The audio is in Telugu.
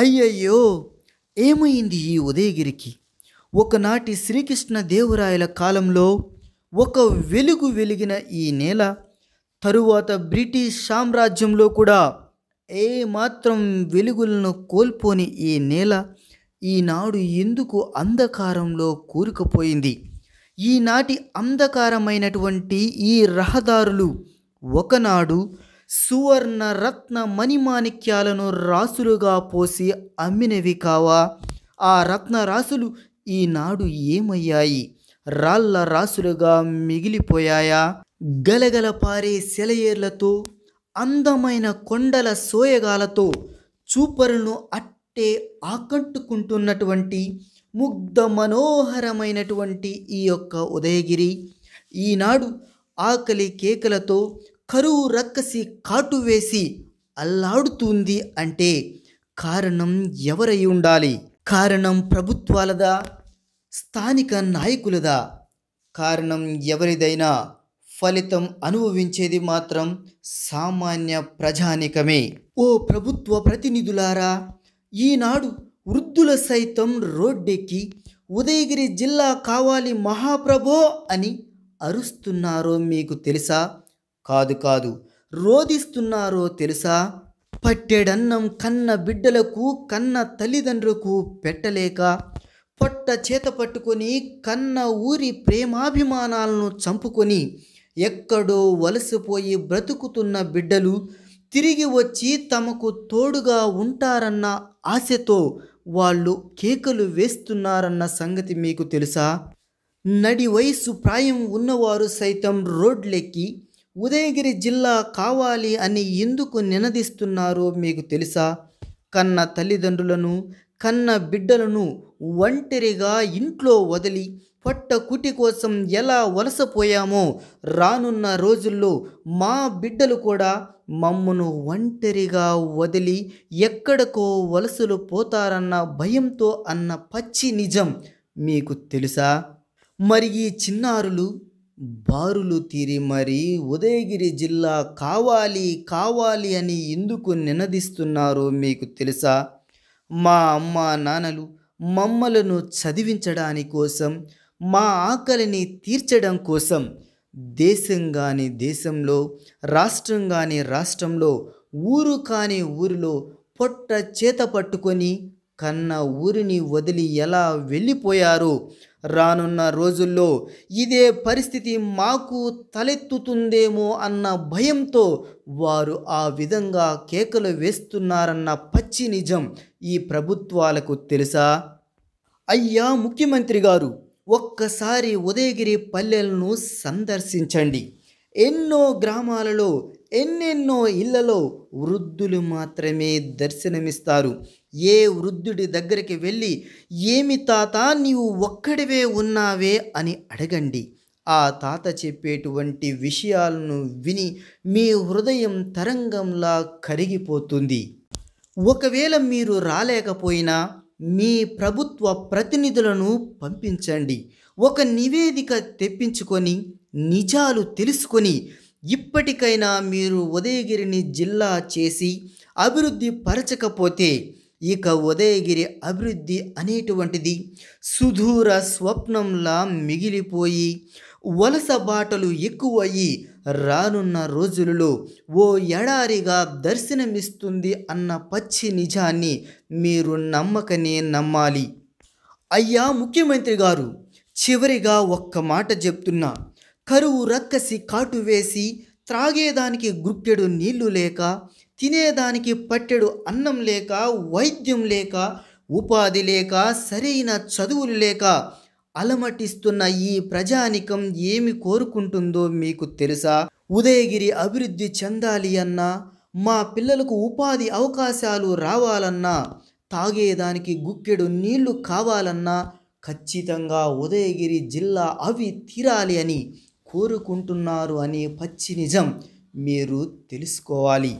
అయ్యయ్యో ఏమైంది ఈ ఉదయగిరికి ఒకనాటి శ్రీకృష్ణ దేవరాయల కాలంలో ఒక వెలుగు వెలిగిన ఈ నేల తరువాత బ్రిటిష్ సామ్రాజ్యంలో కూడా ఏ మాత్రం వెలుగులను కోల్పోని ఈ నేల ఈనాడు ఎందుకు అంధకారంలో కూరుకుపోయింది ఈనాటి అంధకారమైనటువంటి ఈ రహదారులు ఒకనాడు సువర్ణ రత్న మణిమాణిక్యాలను రాసులుగా పోసి అమ్మినవి కావా ఆ రత్న రాసులు ఈనాడు ఏమయ్యాయి రాళ్ళ రాసులుగా మిగిలిపోయాయా గలగల పారే సెలయేర్లతో అందమైన కొండల సోయగాలతో చూపరులను అట్టే ఆకట్టుకుంటున్నటువంటి ముగ్ధ మనోహరమైనటువంటి ఈ యొక్క ఉదయగిరి ఈనాడు ఆకలి కేకలతో కరువు రక్కసి కాటు వేసి అల్లాడుతుంది అంటే కారణం ఎవరై ఉండాలి కారణం ప్రభుత్వాలదా స్థానిక నాయకులదా కారణం ఎవరిదైనా ఫలితం అనుభవించేది మాత్రం సామాన్య ప్రజానికమే ఓ ప్రభుత్వ ప్రతినిధులారా ఈనాడు వృద్ధుల సైతం రోడ్డెక్కి ఉదయగిరి జిల్లా కావాలి మహాప్రభో అని అరుస్తున్నారో మీకు తెలుసా కాదు కాదు రోధిస్తున్నారో తెలుసా పట్టెడన్నం కన్న బిడ్డలకు కన్న తల్లిదండ్రులకు పెట్టలేక పొట్ట చేత పట్టుకొని కన్న ఊరి ప్రేమాభిమానాలను చంపుకొని ఎక్కడో వలసిపోయి బ్రతుకుతున్న బిడ్డలు తిరిగి వచ్చి తమకు తోడుగా ఉంటారన్న ఆశతో వాళ్ళు కేకలు వేస్తున్నారన్న సంగతి మీకు తెలుసా నడి వయసు ప్రాయం ఉన్నవారు సైతం రోడ్లెక్కి ఉదయగిరి జిల్లా కావాలి అని ఎందుకు నినదిస్తున్నారో మీకు తెలుసా కన్న తల్లిదండ్రులను కన్న బిడ్డలను ఒంటరిగా ఇంట్లో వదిలి పొట్ట కుటి కోసం ఎలా వలసపోయామో రానున్న రోజుల్లో మా బిడ్డలు కూడా మమ్మను ఒంటరిగా వదిలి ఎక్కడికో వలసలు పోతారన్న భయంతో అన్న పచ్చి నిజం మీకు తెలుసా మరి ఈ చిన్నారులు బారులు తీరి మరి ఉదయగిరి జిల్లా కావాలి కావాలి అని ఎందుకు నినదిస్తున్నారో మీకు తెలుసా మా అమ్మ నాన్నలు మమ్మలను చదివించడాని కోసం మా ఆకలిని తీర్చడం కోసం దేశం కాని దేశంలో రాష్ట్రం కాని రాష్ట్రంలో ఊరు కాని ఊరిలో పొట్ట చేత పట్టుకొని కన్న ఊరిని వదిలి ఎలా వెళ్ళిపోయారో రానున్న రోజుల్లో ఇదే పరిస్థితి మాకు తలెత్తుతుందేమో అన్న భయంతో వారు ఆ విధంగా కేకలు వేస్తున్నారన్న పచ్చి నిజం ఈ ప్రభుత్వాలకు తెలుసా అయ్యా ముఖ్యమంత్రి గారు ఒక్కసారి ఉదయగిరి పల్లెలను సందర్శించండి ఎన్నో గ్రామాలలో ఎన్నెన్నో ఇళ్లలో వృద్ధులు మాత్రమే దర్శనమిస్తారు ఏ వృద్ధుడి దగ్గరికి వెళ్ళి ఏమి తాత నీవు ఒక్కడివే ఉన్నావే అని అడగండి ఆ తాత చెప్పేటువంటి విషయాలను విని మీ హృదయం తరంగంలా కరిగిపోతుంది ఒకవేళ మీరు రాలేకపోయినా మీ ప్రభుత్వ ప్రతినిధులను పంపించండి ఒక నివేదిక తెప్పించుకొని నిజాలు తెలుసుకొని ఇప్పటికైనా మీరు ఉదయగిరిని జిల్లా చేసి అభివృద్ధి పరచకపోతే ఇక ఉదయగిరి అభివృద్ధి అనేటువంటిది సుదూర స్వప్నంలా మిగిలిపోయి వలస బాటలు ఎక్కువయ్యి రానున్న రోజులలో ఓ ఎడారిగా దర్శనమిస్తుంది అన్న పచ్చి నిజాన్ని మీరు నమ్మకనే నమ్మాలి అయ్యా ముఖ్యమంత్రి గారు చివరిగా ఒక్క మాట చెప్తున్నా కరువు రక్కసి కాటు వేసి త్రాగేదానికి గుక్కెడు నీళ్లు లేక తినేదానికి పట్టెడు అన్నం లేక వైద్యం లేక ఉపాధి లేక సరైన చదువులు లేక అలమటిస్తున్న ఈ ప్రజానికం ఏమి కోరుకుంటుందో మీకు తెలుసా ఉదయగిరి అభివృద్ధి చెందాలి అన్నా మా పిల్లలకు ఉపాధి అవకాశాలు రావాలన్నా తాగేదానికి గుక్కెడు నీళ్లు కావాలన్నా ఖచ్చితంగా ఉదయగిరి జిల్లా అవి తీరాలి అని కోరుకుంటున్నారు అనే పచ్చి నిజం మీరు తెలుసుకోవాలి